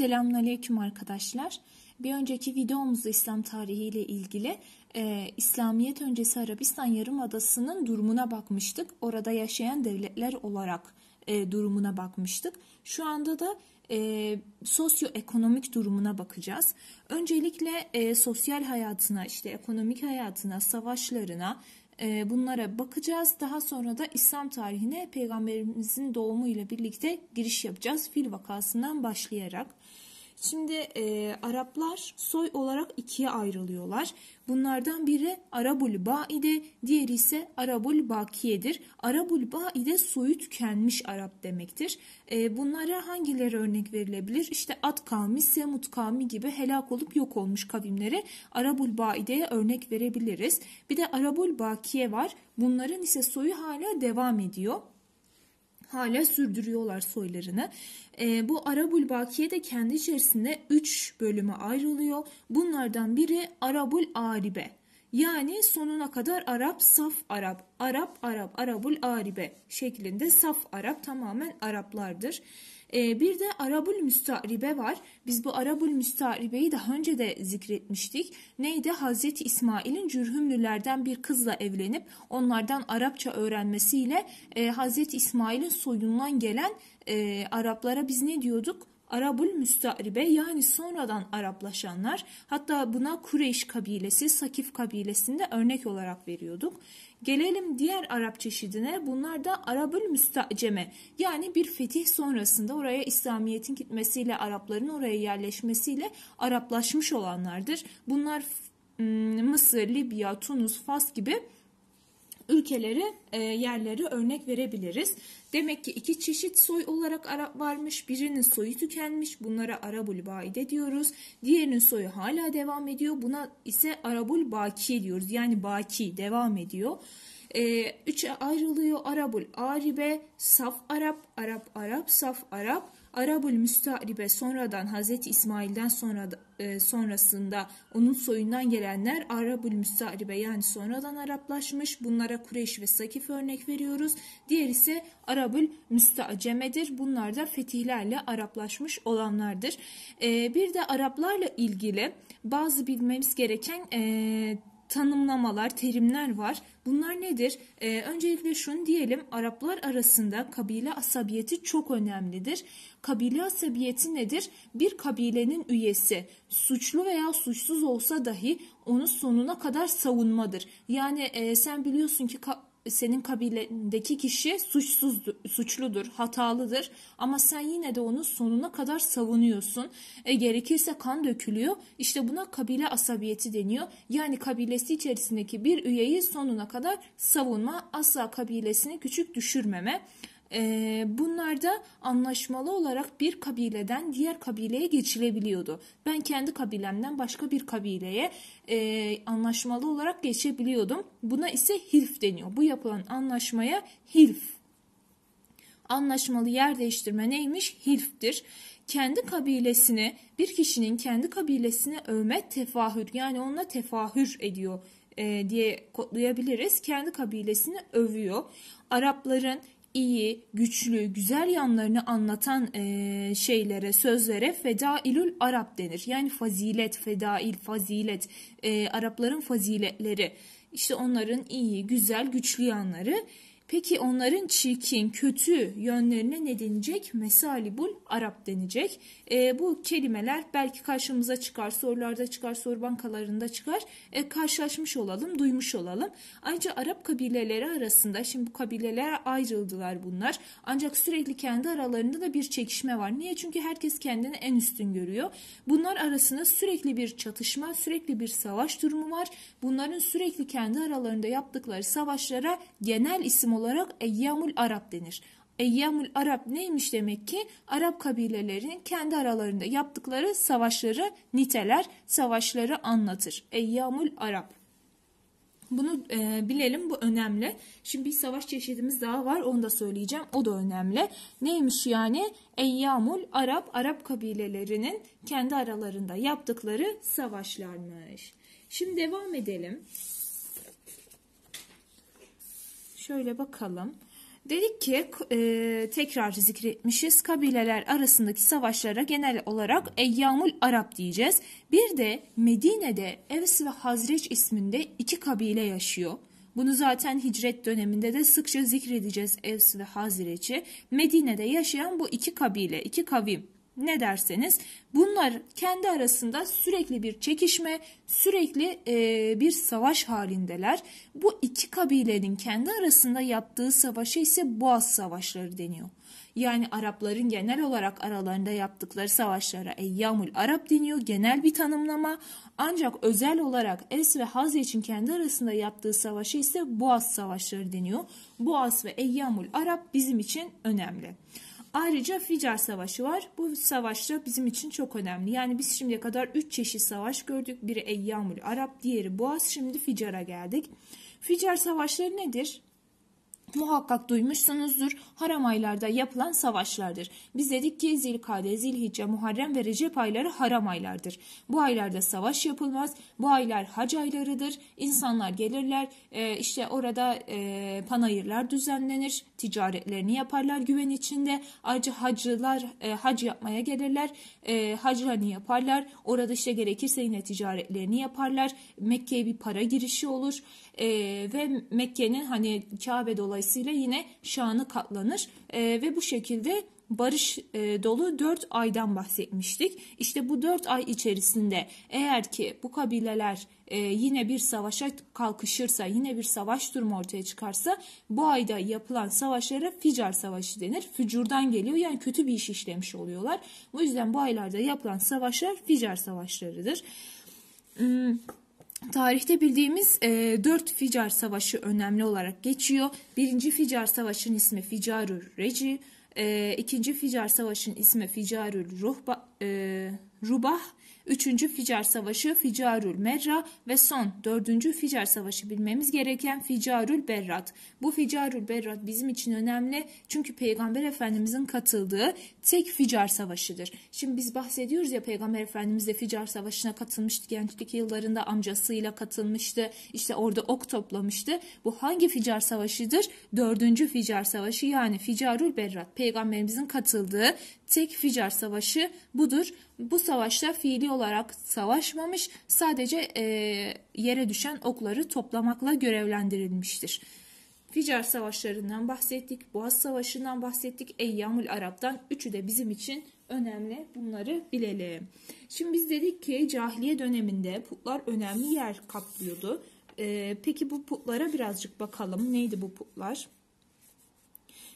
Selamünaleyküm arkadaşlar. Bir önceki videomuzda İslam tarihi ile ilgili e, İslamiyet öncesi Arabistan Yarımadası'nın durumuna bakmıştık. Orada yaşayan devletler olarak e, durumuna bakmıştık. Şu anda da e, sosyoekonomik durumuna bakacağız. Öncelikle e, sosyal hayatına, işte ekonomik hayatına, savaşlarına, ee, bunlara bakacağız. Daha sonra da İslam tarihine peygamberimizin doğumu ile birlikte giriş yapacağız. Fil vakasından başlayarak. Şimdi e, Araplar soy olarak ikiye ayrılıyorlar. Bunlardan biri Arabul Baide, diğeri ise Arabul Bakiye'dir. Arabul Baide soyu tükenmiş Arap demektir. E, bunlara hangileri örnek verilebilir? İşte At kavmi, Semut kavmi gibi helak olup yok olmuş kavimlere Arabul Baide'ye örnek verebiliriz. Bir de Arabul Bakiye var. Bunların ise soyu hala devam ediyor hala sürdürüyorlar soylarını. E, bu Arabul Bakiye de kendi içerisinde 3 bölüme ayrılıyor. Bunlardan biri Arabul Aribe. Yani sonuna kadar Arap, saf Arap, Arap, Arap, Arabul Aribe şeklinde saf Arap tamamen Araplardır. Ee, bir de Arabul Müstaribe var. Biz bu Arabul Müstaribe'yi daha önce de zikretmiştik. Neydi? Hazreti İsmail'in Cürhümlülerden bir kızla evlenip onlardan Arapça öğrenmesiyle e, Hazreti İsmail'in soyundan gelen e, Araplara biz ne diyorduk? Arabul müstaribe yani sonradan Araplaşanlar hatta buna Kureyş kabilesi, Sakif kabilesinde örnek olarak veriyorduk. Gelelim diğer Arap çeşidine. Bunlar da Arabul müstaceme yani bir fetih sonrasında oraya İslamiyet'in gitmesiyle Arapların oraya yerleşmesiyle Araplaşmış olanlardır. Bunlar hmm, Mısır, Libya, Tunus, Fas gibi ülkeleri, e, yerleri örnek verebiliriz. Demek ki iki çeşit soy olarak Arap varmış. Birinin soyu tükenmiş. Bunlara Arabul Baide diyoruz. Diğerinin soyu hala devam ediyor. Buna ise Arabul Baki diyoruz. Yani Baki devam ediyor. E, üçe ayrılıyor Arabul Aribe, Saf Arap, Arap Arap, Saf Arap. Arabul Müstaribe sonradan Hazreti İsmail'den sonra e, sonrasında onun soyundan gelenler Arabul Müstaribe yani sonradan Araplaşmış. Bunlara Kureyş ve Sakif örnek veriyoruz. Diğer ise Arabul Müstacemedir. Bunlar da fetihlerle Araplaşmış olanlardır. E, bir de Araplarla ilgili bazı bilmemiz gereken e, tanımlamalar, terimler var. Bunlar nedir? Ee, öncelikle şunu diyelim, Araplar arasında kabile asabiyeti çok önemlidir. Kabile asabiyeti nedir? Bir kabilenin üyesi suçlu veya suçsuz olsa dahi onu sonuna kadar savunmadır. Yani e, sen biliyorsun ki senin kabilendeki kişi suçsuzdur, suçludur, hatalıdır ama sen yine de onu sonuna kadar savunuyorsun. E, gerekirse kan dökülüyor. İşte buna kabile asabiyeti deniyor. Yani kabilesi içerisindeki bir üyeyi sonuna kadar savunma, asla kabilesini küçük düşürmeme. Ee, bunlar da anlaşmalı olarak bir kabileden diğer kabileye geçilebiliyordu. Ben kendi kabilemden başka bir kabileye e, anlaşmalı olarak geçebiliyordum. Buna ise hilf deniyor. Bu yapılan anlaşmaya hilf anlaşmalı yer değiştirme neymiş? Hilftir. Kendi kabilesini, bir kişinin kendi kabilesine övmek tefahür yani onunla tefahür ediyor e, diye kodlayabiliriz. Kendi kabilesini övüyor. Arapların iyi, güçlü, güzel yanlarını anlatan e, şeylere, sözlere fedailül Arap denir. Yani fazilet, fedail, fazilet, e, Arapların faziletleri. İşte onların iyi, güzel, güçlü yanları. Peki onların çirkin, kötü yönlerine ne denecek? Mesalibul Arap denecek. E, bu kelimeler belki karşımıza çıkar, sorularda çıkar, soru bankalarında çıkar. E, karşılaşmış olalım, duymuş olalım. Ayrıca Arap kabileleri arasında, şimdi bu kabileler ayrıldılar bunlar. Ancak sürekli kendi aralarında da bir çekişme var. Niye? Çünkü herkes kendini en üstün görüyor. Bunlar arasında sürekli bir çatışma, sürekli bir savaş durumu var. Bunların sürekli kendi aralarında yaptıkları savaşlara genel isim olarak olarak Eyyamul Arap denir. Eyyamul Arap neymiş demek ki? Arap kabilelerinin kendi aralarında yaptıkları savaşları niteler, savaşları anlatır. Eyyamul Arap. Bunu e, bilelim bu önemli. Şimdi bir savaş çeşidimiz daha var onu da söyleyeceğim. O da önemli. Neymiş yani? Eyyamul Arap, Arap kabilelerinin kendi aralarında yaptıkları savaşlarmış. Şimdi devam edelim. Şöyle bakalım. Dedik ki e, tekrar zikretmişiz kabileler arasındaki savaşlara genel olarak Eyyamul Arap diyeceğiz. Bir de Medine'de Evs ve Hazreç isminde iki kabile yaşıyor. Bunu zaten hicret döneminde de sıkça zikredeceğiz Evs ve Hazreç'i. Medine'de yaşayan bu iki kabile, iki kavim ne derseniz bunlar kendi arasında sürekli bir çekişme, sürekli e, bir savaş halindeler. Bu iki kabilenin kendi arasında yaptığı savaşı ise Boğaz Savaşları deniyor. Yani Arapların genel olarak aralarında yaptıkları savaşlara Eyyamul Arap deniyor genel bir tanımlama. Ancak özel olarak Es ve Haz için kendi arasında yaptığı savaşı ise Boğaz Savaşları deniyor. Boğaz ve Eyyamul Arap bizim için önemli. Ayrıca Ficar Savaşı var. Bu savaş da bizim için çok önemli. Yani biz şimdiye kadar 3 çeşit savaş gördük. Biri Eyyamül Arap, diğeri Boğaz, şimdi Ficar'a geldik. Ficar Savaşları nedir? muhakkak duymuşsunuzdur. Haram aylarda yapılan savaşlardır. Biz dedik ki Zilkade, Zilhicce, Muharrem ve Recep ayları haram aylardır. Bu aylarda savaş yapılmaz. Bu aylar hac aylarıdır. İnsanlar gelirler e, işte orada e, panayırlar düzenlenir. Ticaretlerini yaparlar güven içinde. Ayrıca hacılar e, hac yapmaya gelirler. E, haclarını yaparlar. Orada işte gerekirse yine ticaretlerini yaparlar. Mekke'ye bir para girişi olur. E, ve Mekke'nin hani Kabe dolayı Dolayısıyla yine şanı katlanır e, ve bu şekilde barış e, dolu 4 aydan bahsetmiştik. İşte bu 4 ay içerisinde eğer ki bu kabileler e, yine bir savaşa kalkışırsa, yine bir savaş durumu ortaya çıkarsa bu ayda yapılan savaşlara Ficar Savaşı denir. Fücurdan geliyor yani kötü bir iş işlemiş oluyorlar. Bu yüzden bu aylarda yapılan savaşlar Ficar Savaşlarıdır. Hmm tarihte bildiğimiz e, 4 Ficar Savaşı önemli olarak geçiyor. Birinci Ficar Savaşı'nın ismi Ficarül Reci, e, ikinci Ficar Savaşı'nın ismi Ficarül Ruhba, e, Rubah 3. Ficar Savaşı, Ficarül Merra ve son 4. Ficar Savaşı bilmemiz gereken Ficarül Berrat. Bu Ficarül Berrat bizim için önemli çünkü Peygamber Efendimizin katıldığı tek Ficar Savaşı'dır. Şimdi biz bahsediyoruz ya Peygamber Efendimiz de Ficar Savaşı'na katılmıştı. Gençlik yıllarında amcasıyla katılmıştı. İşte orada ok toplamıştı. Bu hangi Ficar Savaşı'dır? 4. Ficar Savaşı yani Ficarül Berrat. Peygamberimizin katıldığı tek Ficar Savaşı budur bu savaşta fiili olarak savaşmamış sadece e, yere düşen okları toplamakla görevlendirilmiştir. Ficar savaşlarından bahsettik, Boğaz Savaşı'ndan bahsettik, Eyyamül Arap'tan üçü de bizim için önemli bunları bilelim. Şimdi biz dedik ki cahiliye döneminde putlar önemli yer kaplıyordu. Ee, peki bu putlara birazcık bakalım neydi bu putlar?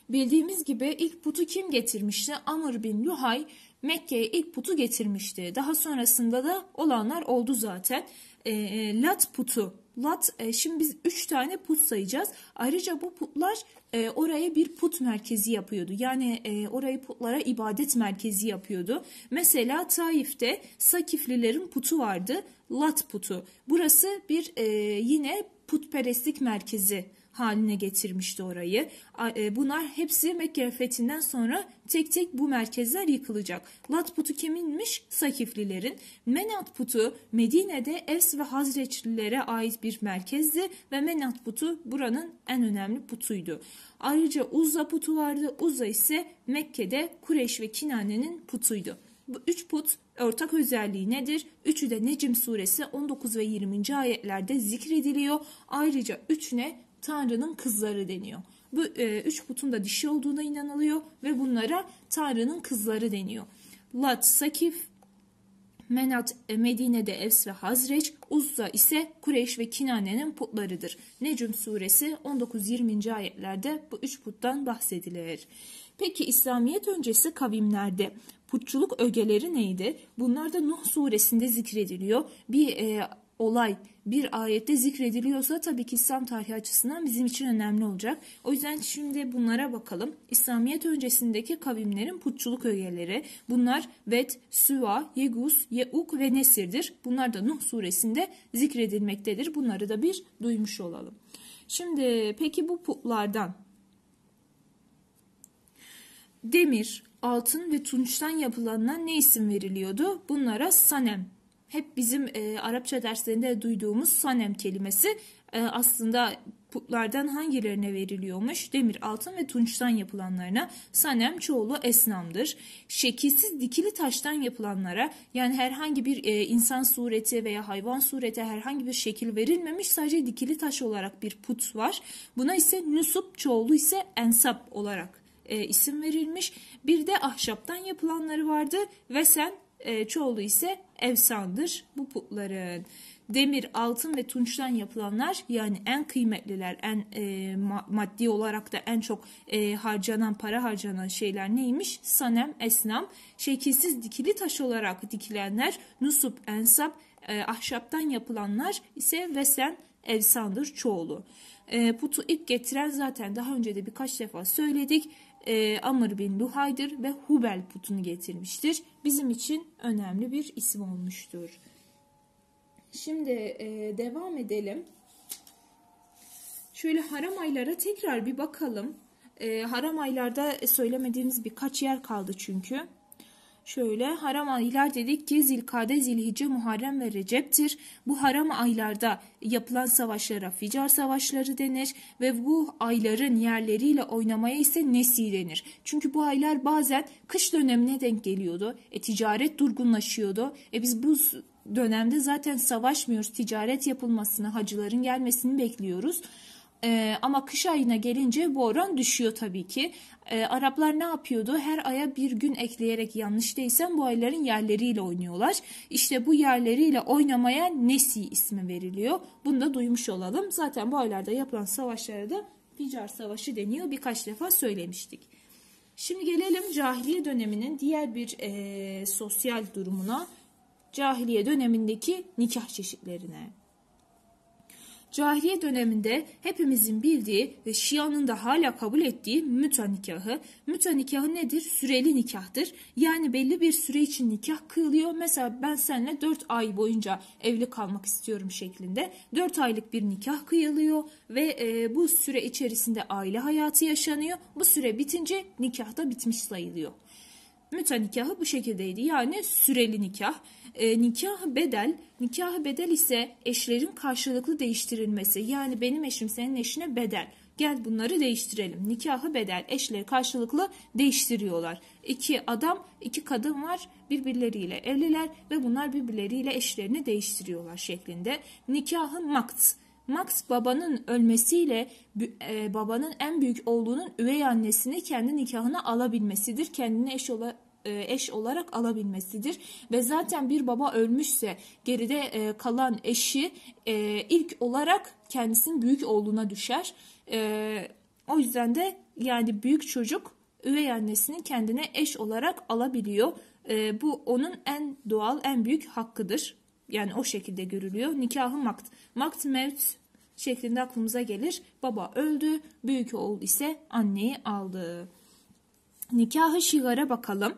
Bildiğimiz gibi ilk putu kim getirmişti? Amr bin Luhay Mekke'ye ilk putu getirmişti. Daha sonrasında da olanlar oldu zaten. Ee, e, Lat putu. Lat e, şimdi biz 3 tane put sayacağız. Ayrıca bu putlar e, oraya bir put merkezi yapıyordu. Yani e, orayı putlara ibadet merkezi yapıyordu. Mesela Taif'te Sakiflilerin putu vardı. Lat putu. Burası bir e, yine putperestlik merkezi haline getirmişti orayı. E, bunlar hepsi Mekke fethinden sonra tek tek bu merkezler yıkılacak. Lat putu kiminmiş? Sakiflilerin. Menat putu Medine'de Evs ve Hazreçlilere ait bir merkezdi ve Menat putu buranın en önemli putuydu. Ayrıca Uzza putu vardı. Uzza ise Mekke'de Kureyş ve Kinane'nin putuydu. Bu üç put ortak özelliği nedir? Üçü de Necim suresi 19 ve 20. ayetlerde zikrediliyor. Ayrıca üçüne Tanrı'nın kızları deniyor. Bu e, üç putun da dişi olduğuna inanılıyor ve bunlara Tanrı'nın kızları deniyor. Lat, Sakif, Menat, e, Medine'de Evs ve Hazreç, Uzza ise Kureyş ve Kinane'nin putlarıdır. Necm suresi 19-20. ayetlerde bu üç puttan bahsedilir. Peki İslamiyet öncesi kavimlerde putçuluk ögeleri neydi? Bunlar da Nuh suresinde zikrediliyor. Bir e, olay bir ayette zikrediliyorsa tabii ki İslam tarihi açısından bizim için önemli olacak. O yüzden şimdi bunlara bakalım. İslamiyet öncesindeki kavimlerin putçuluk ögeleri. Bunlar Vet, Süva, Yegus, Yeuk ve Nesir'dir. Bunlar da Nuh suresinde zikredilmektedir. Bunları da bir duymuş olalım. Şimdi peki bu putlardan demir, altın ve tunçtan yapılanına ne isim veriliyordu? Bunlara sanem hep bizim e, Arapça derslerinde duyduğumuz sanem kelimesi e, aslında putlardan hangilerine veriliyormuş? Demir, altın ve tunçtan yapılanlarına. Sanem çoğulu esnamdır. Şekilsiz dikili taştan yapılanlara yani herhangi bir e, insan sureti veya hayvan sureti herhangi bir şekil verilmemiş sadece dikili taş olarak bir put var. Buna ise nüsup çoğulu ise ensap olarak e, isim verilmiş. Bir de ahşaptan yapılanları vardı ve sen e, çoğulu ise evsandır bu putların. Demir, altın ve tunçtan yapılanlar yani en kıymetliler, en e, maddi olarak da en çok e, harcanan, para harcanan şeyler neymiş? Sanem, esnam, şekilsiz dikili taş olarak dikilenler, nusup, ensap, e, ahşaptan yapılanlar ise vesen, evsandır çoğulu. E, putu ilk getiren zaten daha önce de birkaç defa söyledik e, Amr bin Luhaydır ve Hubel putunu getirmiştir. Bizim için önemli bir isim olmuştur. Şimdi e, devam edelim. Şöyle haram aylara tekrar bir bakalım. E, haram aylarda söylemediğimiz birkaç yer kaldı çünkü. Şöyle haram aylar dedik ki Zilkade, Zilhice, Muharrem ve Recep'tir. Bu haram aylarda yapılan savaşlara Ficar savaşları denir ve bu ayların yerleriyle oynamaya ise nesi denir. Çünkü bu aylar bazen kış dönemine denk geliyordu. E, ticaret durgunlaşıyordu. E, biz bu dönemde zaten savaşmıyoruz. Ticaret yapılmasını, hacıların gelmesini bekliyoruz. E, ama kış ayına gelince bu oran düşüyor tabii ki. E, Araplar ne yapıyordu? Her aya bir gün ekleyerek yanlış değilsem bu ayların yerleriyle oynuyorlar. İşte bu yerleriyle oynamaya Nesi ismi veriliyor. Bunu da duymuş olalım. Zaten bu aylarda yapılan savaşlara da Ficar Savaşı deniyor. Birkaç defa söylemiştik. Şimdi gelelim cahiliye döneminin diğer bir e, sosyal durumuna. Cahiliye dönemindeki nikah çeşitlerine. Cahiliye döneminde hepimizin bildiği ve Şia'nın da hala kabul ettiği müta nikahı. Müta nikahı nedir? Süreli nikahtır. Yani belli bir süre için nikah kılıyor. Mesela ben seninle 4 ay boyunca evli kalmak istiyorum şeklinde. 4 aylık bir nikah kıyılıyor ve e, bu süre içerisinde aile hayatı yaşanıyor. Bu süre bitince nikah da bitmiş sayılıyor müta nikahı bu şekildeydi. Yani süreli nikah. E, nikah bedel, nikah bedel ise eşlerin karşılıklı değiştirilmesi. Yani benim eşim senin eşine bedel. Gel bunları değiştirelim. Nikahı bedel, eşleri karşılıklı değiştiriyorlar. İki adam, iki kadın var birbirleriyle evliler ve bunlar birbirleriyle eşlerini değiştiriyorlar şeklinde. Nikahı makt Max babanın ölmesiyle e, babanın en büyük oğlunun üvey annesini kendi nikahına alabilmesidir. Kendine eş olarak e, eş olarak alabilmesidir ve zaten bir baba ölmüşse geride e, kalan eşi e, ilk olarak kendisinin büyük oğluna düşer. O yüzden de yani büyük çocuk üvey annesini kendine eş olarak alabiliyor. Bu onun en doğal en büyük hakkıdır yani o şekilde görülüyor. Nikahı makt. Makt mevt şeklinde aklımıza gelir. Baba öldü, büyük oğul ise anneyi aldı. Nikahı şigara bakalım.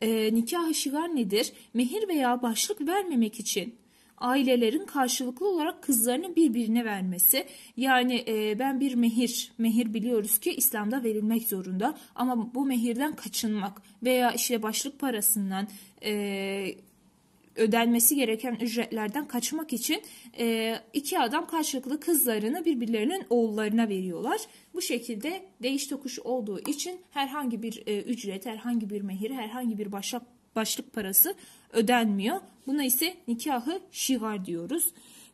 E, nikahı şigar nedir? Mehir veya başlık vermemek için ailelerin karşılıklı olarak kızlarını birbirine vermesi. Yani e, ben bir mehir, mehir biliyoruz ki İslam'da verilmek zorunda ama bu mehirden kaçınmak veya işte başlık parasından e, ödenmesi gereken ücretlerden kaçmak için e, iki adam karşılıklı kızlarını birbirlerinin oğullarına veriyorlar. Bu şekilde değiş tokuş olduğu için herhangi bir e, ücret, herhangi bir mehir, herhangi bir başlık, başlık parası ödenmiyor. Buna ise nikahı şigar diyoruz.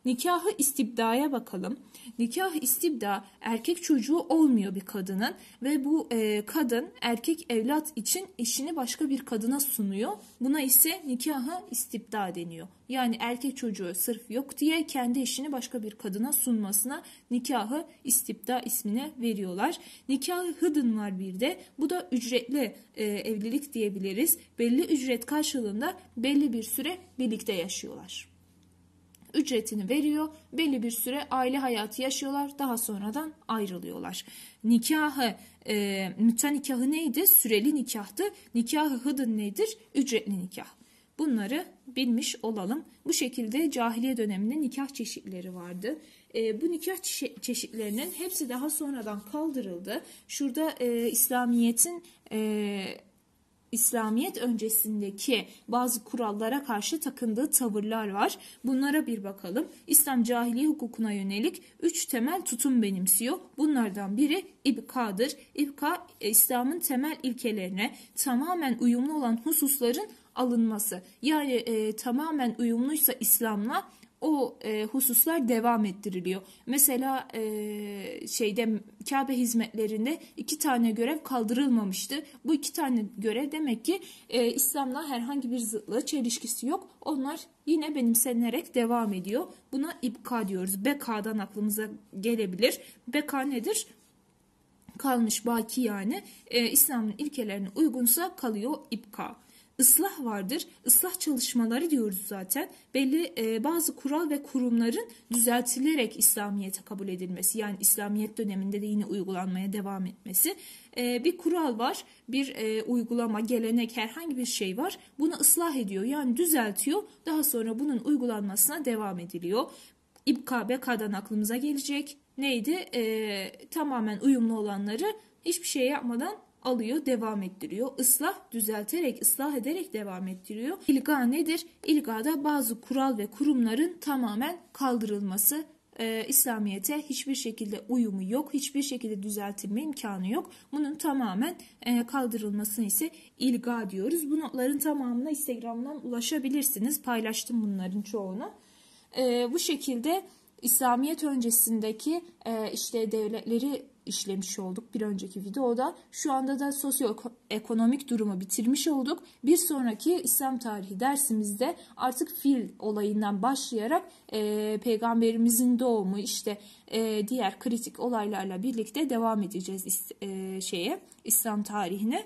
Nikahı istibdaya bakalım. Nikah istibda erkek çocuğu olmuyor bir kadının ve bu e, kadın erkek evlat için eşini başka bir kadına sunuyor. Buna ise nikahı istibda deniyor. Yani erkek çocuğu sırf yok diye kendi eşini başka bir kadına sunmasına nikahı istibda ismine veriyorlar. Nikahı hıdın var bir de. Bu da ücretli e, evlilik diyebiliriz. Belli ücret karşılığında belli bir süre birlikte yaşıyorlar ücretini veriyor. Belli bir süre aile hayatı yaşıyorlar. Daha sonradan ayrılıyorlar. Nikahı, e, müten nikahı neydi? Süreli nikahtı. Nikahı hıdın nedir? Ücretli nikah. Bunları bilmiş olalım. Bu şekilde cahiliye döneminde nikah çeşitleri vardı. E, bu nikah çeşitlerinin hepsi daha sonradan kaldırıldı. Şurada e, İslamiyet'in e, İslamiyet öncesindeki bazı kurallara karşı takındığı tavırlar var. Bunlara bir bakalım. İslam cahiliye hukukuna yönelik üç temel tutum benimsiyor. Bunlardan biri ibkadır. İbka e, İslam'ın temel ilkelerine tamamen uyumlu olan hususların alınması. Yani e, tamamen uyumluysa İslam'la o e, hususlar devam ettiriliyor. Mesela e, şeyde Kabe hizmetlerinde iki tane görev kaldırılmamıştı. Bu iki tane görev demek ki e, İslam'la herhangi bir zıtlığı çelişkisi yok. Onlar yine benimsenerek devam ediyor. Buna ibka diyoruz. Beka'dan aklımıza gelebilir. Beka nedir? Kalmış baki yani. E, İslam'ın ilkelerine uygunsa kalıyor ibka ıslah vardır. Islah çalışmaları diyoruz zaten. Belli e, bazı kural ve kurumların düzeltilerek İslamiyet'e kabul edilmesi yani İslamiyet döneminde de yine uygulanmaya devam etmesi. E, bir kural var, bir e, uygulama, gelenek herhangi bir şey var. Bunu ıslah ediyor yani düzeltiyor. Daha sonra bunun uygulanmasına devam ediliyor. İbka, bekadan aklımıza gelecek. Neydi? E, tamamen uyumlu olanları hiçbir şey yapmadan alıyor, devam ettiriyor. Islah düzelterek, ıslah ederek devam ettiriyor. İlga nedir? İlga da bazı kural ve kurumların tamamen kaldırılması. Ee, İslamiyet'e hiçbir şekilde uyumu yok, hiçbir şekilde düzeltilme imkanı yok. Bunun tamamen e, kaldırılmasını ise ilga diyoruz. Bu notların tamamına Instagram'dan ulaşabilirsiniz. Paylaştım bunların çoğunu. Ee, bu şekilde İslamiyet öncesindeki e, işte devletleri işlemiş olduk bir önceki videoda. Şu anda da sosyoekonomik durumu bitirmiş olduk. Bir sonraki İslam tarihi dersimizde artık fil olayından başlayarak e, peygamberimizin doğumu işte e, diğer kritik olaylarla birlikte devam edeceğiz e, şeye İslam tarihine.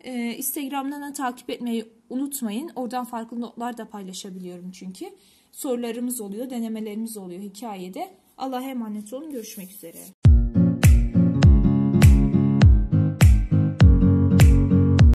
E, Instagram'dan takip etmeyi unutmayın. Oradan farklı notlar da paylaşabiliyorum çünkü. Sorularımız oluyor, denemelerimiz oluyor hikayede. Allah'a emanet olun. Görüşmek üzere.